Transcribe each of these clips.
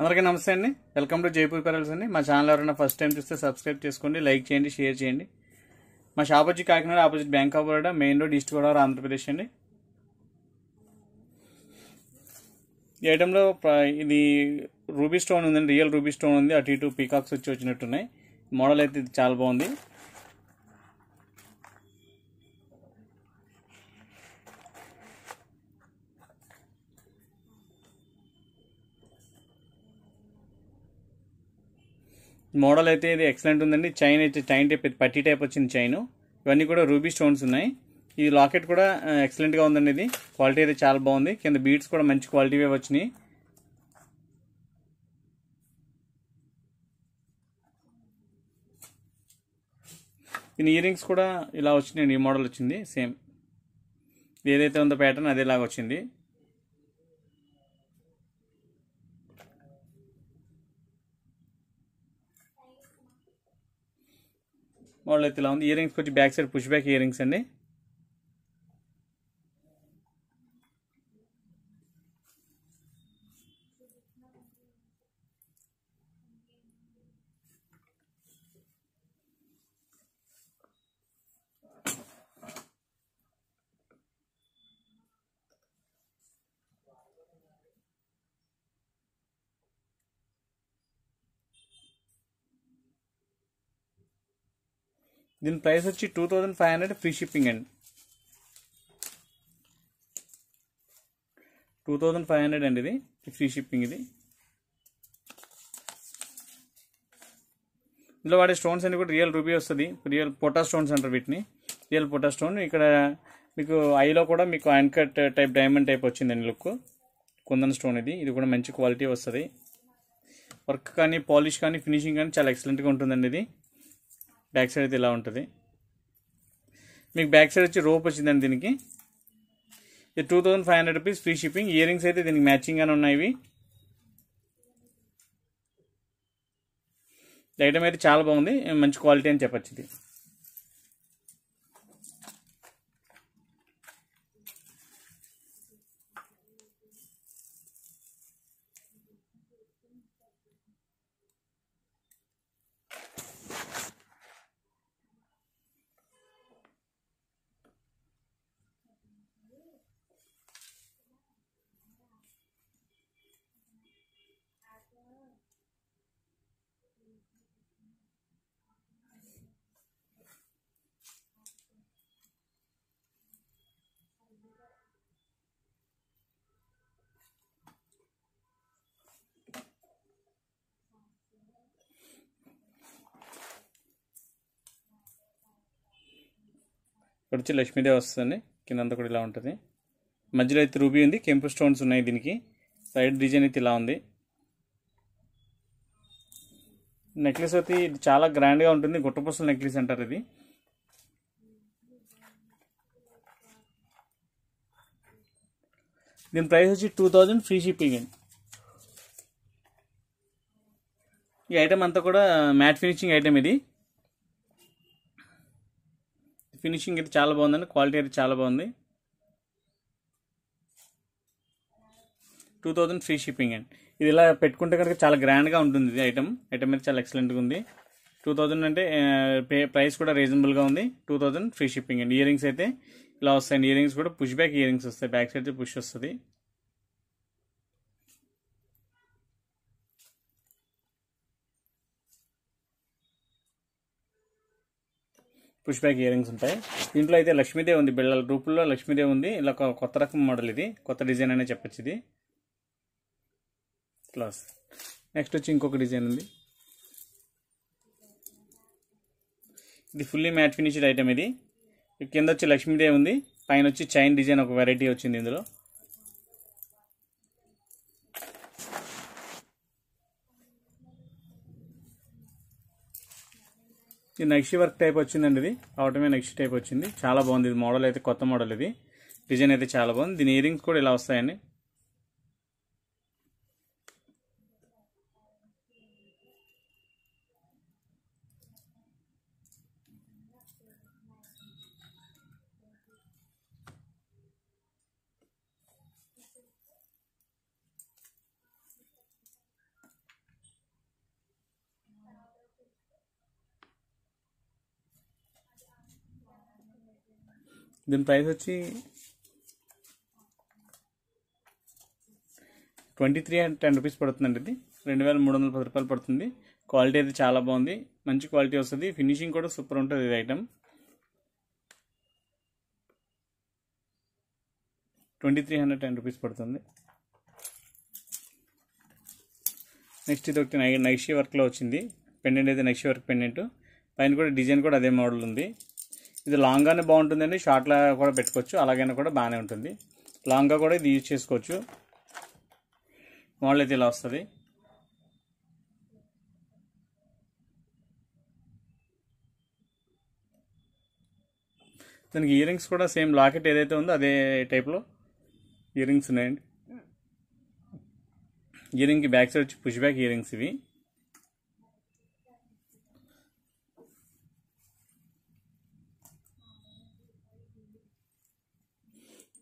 అందరికీ నమస్తే అండి వెల్కమ్ టు జైపూర్ పెరల్స్ అండి మా ఛానల్ ఎవరైనా ఫస్ట్ టైం చూస్తే సబ్స్క్రైబ్ చేసుకోండి లైక్ చేయండి షేర్ చేయండి మా షాప్ వచ్చి Kakinada opposite bank of Baroda main road east Godavari Andhra Pradesh అండి ఈ ఐటెంలో ఇది రూబీ స్టోన్ ఉందండి రియల్ రూబీ స్టోన్ ఉంది అటు ఇటు పీకాక్స్ వచ్చి వచ్చినట్టున్నాయి మోడల్ అయితే చాలా బాగుంది మోడల్ అయితే ఇది ఎక్సలెంట్ ఉందండి చైన్ అయితే చైన్ టైప్ పట్టి టైప్ వచ్చింది చైన్ ఇవన్నీ కూడా రూబీ స్టోన్స్ ఉన్నాయి ఈ లాకెట్ కూడా ఎక్సలెంట్గా ఉందండి ఇది క్వాలిటీ అయితే చాలా బాగుంది కింద బీట్స్ కూడా మంచి క్వాలిటీవే వచ్చినాయి దీని ఇయర్ రింగ్స్ కూడా ఇలా వచ్చినాయండి ఈ మోడల్ వచ్చింది సేమ్ ఏదైతే ఉందో ప్యాటర్న్ అదేలాగా వచ్చింది మళ్ళీ ఇలా ఉంది ఇయర్ రింగ్స్కి వచ్చి back side push back ear rings అండి దీని ప్రైస్ వచ్చి two thousand five hundred free shipping అండి టూ థౌజండ్ ఫైవ్ హండ్రెడ్ అండి ఇది ఫ్రీ షిప్పింగ్ ఇది ఇందులో వాడే స్టోన్స్ అన్ని కూడా రియల్ రూబీ వస్తుంది రియల్ పొటా స్టోన్స్ అంటారు వీటిని రియల్ పొటా స్టోన్ ఇక్కడ మీకు ఐలో కూడా మీకు hand cut type diamond type వచ్చిందండి లుక్ కుందన్ స్టోన్ ఇది ఇది కూడా మంచి క్వాలిటీ వస్తుంది వర్క్ కానీ పాలిష్ కానీ ఫినిషింగ్ కానీ చాలా ఎక్సలెంట్గా ఉంటుందండి ఇది బ్యాక్ సైడ్ అయితే ఇలా ఉంటుంది మీకు బ్యాక్ సైడ్ వచ్చి రోప్ వచ్చిందండి దీనికి ఇది two thousand five hundred rupees free shipping ear rings అయితే దీనికి మ్యాచింగ్గానే ఉన్నాయి ఇవి ఐటమ్ అయితే చాలా బాగుంది మంచి క్వాలిటీ అని చెప్పచ్చు ఇది ఇక్కడ వచ్చి లక్ష్మీదేవి వస్తుంది కింద అంతా కూడా ఇలా ఉంటుంది మధ్యలో అయితే రూబీ ఉంది కెంపు స్టోన్స్ ఉన్నాయి దీనికి సైడ్ డిజైన్ అయితే ఇలా ఉంది నెక్లెస్ అయితే ఇది చాలా గ్రాండ్గా ఉంటుంది గుట్టపూసల నెక్లెస్ అంటారు ఇది దీని ప్రైస్ వచ్చి టూ థౌజండ్ ఫ్రీ షిప్పింగ్ అండి ఈ ఐటమ్ అంతా కూడా మ్యాట్ ఫినిషింగ్ ఐటమ్ ఇది ఫినిషింగ్ అయితే చాలా బాగుందండి క్వాలిటీ అయితే చాలా బాగుంది టూ థౌజండ్ ఫ్రీ షిప్పింగ్ అండి ఇది ఇలా పెట్టుకుంటే కనుక చాలా గ్రాండ్గా ఉంటుంది ఇది ఐటమ్ ఐటమ్ అయితే చాలా ఎక్సలెంట్గా ఉంది టూ థౌజండ్ అంటే ప్రైస్ కూడా రీజనబుల్గా ఉంది టూ థౌజండ్ ఫ్రీ షిప్పింగ్ అండి ఇయరింగ్స్ అయితే ఇలా వస్తాయండి ఇయరింగ్స్ కూడా పుష్ బ్యాక్ ఇయరింగ్స్ వస్తాయి బ్యాక్ సైడ్ పుష్ వస్తుంది పుష్ బ్యాక్ ఇయర్ రింగ్స్ ఉంటాయి దీంట్లో అయితే లక్ష్మీదేవి ఉంది బిళ్ళ రూపుల్లో లక్ష్మీదేవి ఉంది ఇలా కొత్త రకం మోడల్ ఇది కొత్త డిజైన్ అనే చెప్పచ్చు ఇది ప్లస్ నెక్స్ట్ వచ్చి ఇంకొక డిజైన్ ఉంది ఇది ఫుల్లీ మ్యాట్ ఫినిష్డ్ ఐటమ్ ఇది కింద వచ్చి లక్ష్మీదేవి ఉంది పైన వచ్చి చైన్ డిజైన్ ఒక వెరైటీ వచ్చింది ఇందులో ఇది నెక్స్ట్ వర్క్ టైప్ వచ్చిందండి ఇది అవటమే నెక్స్ట్ టైప్ వచ్చింది చాలా బాగుంది ఇది మోడల్ అయితే కొత్త మోడల్ ఇది డిజైన్ అయితే చాలా బాగుంది దీని ఇయరింగ్స్ కూడా ఇలా వస్తాయండి దీని ప్రైస్ వచ్చి twenty three and ten rupees పడుతుందండి ఇది రెండు వేల మూడు వందల పది రూపాయలు పడుతుంది క్వాలిటీ అయితే చాలా బాగుంది మంచి క్వాలిటీ వస్తుంది ఫినిషింగ్ కూడా సూపర్ ఉంటుంది ఇది item twenty three hundred ten rupees పడుతుంది నెక్స్ట్ ఇది ఒకటి నైషి వర్క్లో వచ్చింది పెండెంట్ అయితే నైషి వర్క్ పెండెంట్ పైన కూడా డిజైన్ కూడా అదే మోడల్ ఉంది ఇది లాంగ్గానే బాగుంటుందండి షార్ట్లా కూడా పెట్టుకోవచ్చు అలాగైనా కూడా బాగానే ఉంటుంది లాంగ్గా కూడా ఇది యూజ్ చేసుకోవచ్చు మోడల్ అయితే ఇలా వస్తుంది దానికి ఇయర్ కూడా సేమ్ లాకెట్ ఏదైతే ఉందో అదే టైప్లో రింగ్స్ ఉన్నాయండి ఇయరింగ్కి బ్యాక్ సైడ్ వచ్చి పుష్ బ్యాక్ ఇయరింగ్స్ ఇవి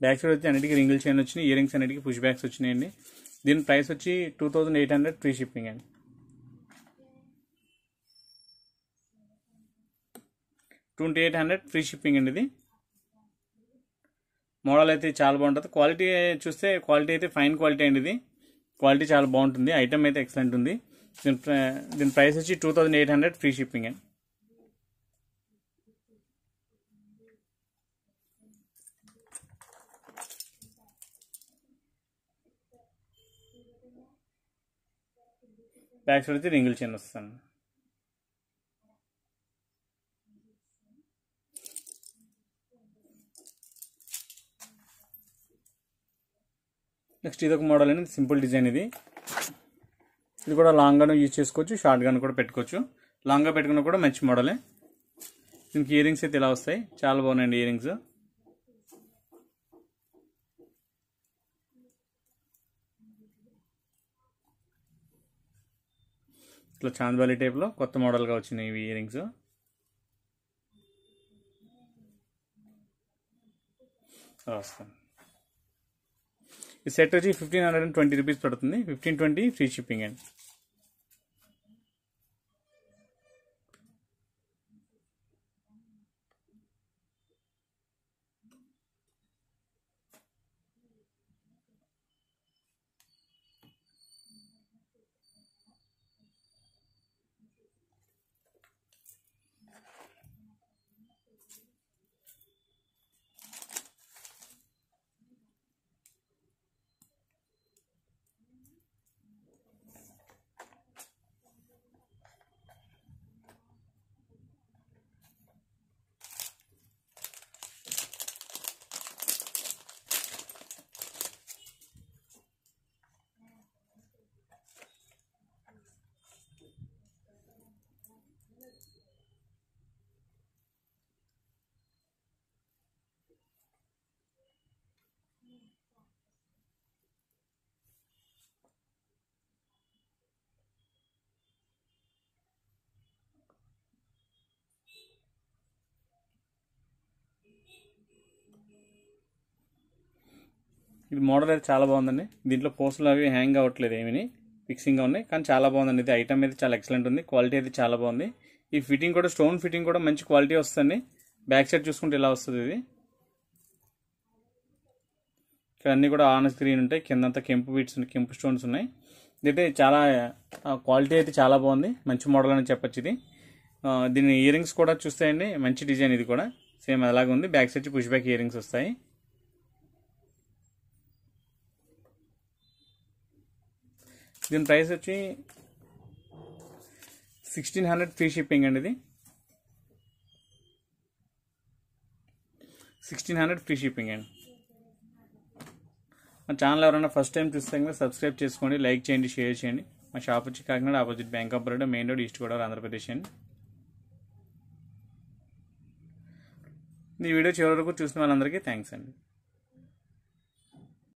బ్యాక్ సైడ్ వచ్చి అన్నిటికీ రింగిల్ చైన్ వచ్చినాయి ఇయరింగ్స్ అన్నిటికీ పుష్ బ్యాక్స్ వచ్చినాయండి దీని ప్రైస్ వచ్చి two thousand eight hundred free shipping అండి twenty eight hundred free shipping అండి ఇది మోడల్ అయితే చాలా బాగుంటుంది క్వాలిటీ చూస్తే క్వాలిటీ అయితే ఫైన్ క్వాలిటీ అండి ఇది క్వాలిటీ చాలా బాగుంటుంది ఐటమ్ అయితే ఎక్సలెంట్ ఉంది దీని దీని ప్రైస్ వచ్చి two thousand eight hundred free shipping అండి బ్యాక్ సైడ్ వచ్చి రింగులు చిన్న వస్తాను నెక్స్ట్ ఇదొక మోడల్ అనేది సింపుల్ డిజైన్ ఇది ఇది కూడా లాంగ్గాను యూజ్ చేసుకోవచ్చు షార్ట్గాను కూడా పెట్టుకోవచ్చు లాంగ్గా పెట్టుకున్న కూడా మంచి మోడలే దీనికి ఇయర్ రింగ్స్ అయితే ఇలా వస్తాయి చాలా బాగున్నాయండి ఇయరింగ్స్ ఇట్లా చాంద్వాలి టైప్లో కొత్త మోడల్గా వచ్చినాయి ఇవి ఇయర్ రింగ్స్ ఈ సెట్ వచ్చి fifteen hundred and twenty rupees పడుతుంది ఫిఫ్టీన్ ట్వంటీ ఫ్రీ షిప్పింగ్ అండి ఇది మోడల్ అయితే చాలా బాగుందండి దీంట్లో పోస్టులు అవి హ్యాంగ్ అవ్వట్లేదు ఏమీ ఫిక్సింగ్గా ఉన్నాయి కానీ చాలా బాగుందండి ఇది ఐటమ్ అయితే చాలా ఎక్సలెంట్ ఉంది క్వాలిటీ అయితే చాలా బాగుంది ఈ ఫిట్టింగ్ కూడా స్టోన్ ఫిట్టింగ్ కూడా మంచి క్వాలిటీ వస్తుంది బ్యాక్ సైడ్ చూసుకుంటే ఇలా వస్తుంది ఇది ఇక్కడ అన్నీ కూడా ఆనస్ గ్రీన్ ఉంటాయి కిందంతా కెంపు బీట్స్ ఉన్నాయి కెంపు స్టోన్స్ ఉన్నాయి ఇదైతే చాలా క్వాలిటీ అయితే చాలా బాగుంది మంచి మోడల్ అని చెప్పొచ్చు ఇది దీని ఇయరింగ్స్ కూడా చూస్తాయండి మంచి డిజైన్ ఇది కూడా సేమ్ అలాగే ఉంది back side push back earrings వస్తాయి దీని ప్రైస్ వచ్చి సిక్స్టీన్ హండ్రెడ్ ఫ్రీ షిప్పింగ్ అండి ఇది సిక్స్టీన్ హండ్రెడ్ ఫ్రీ షిప్పింగ్ అండి మా ఛానల్ ఎవరైనా ఫస్ట్ టైం చూస్తే కనుక సబ్స్క్రైబ్ చేసుకోండి లైక్ చేయండి షేర్ చేయండి మా షాప్ వచ్చి Kakinada opposite bank of Baroda main road east Godavari Andhra Pradesh అండి ఈ వీడియో చివరి వరకు చూసిన వాళ్ళందరికీ థ్యాంక్స్ అండి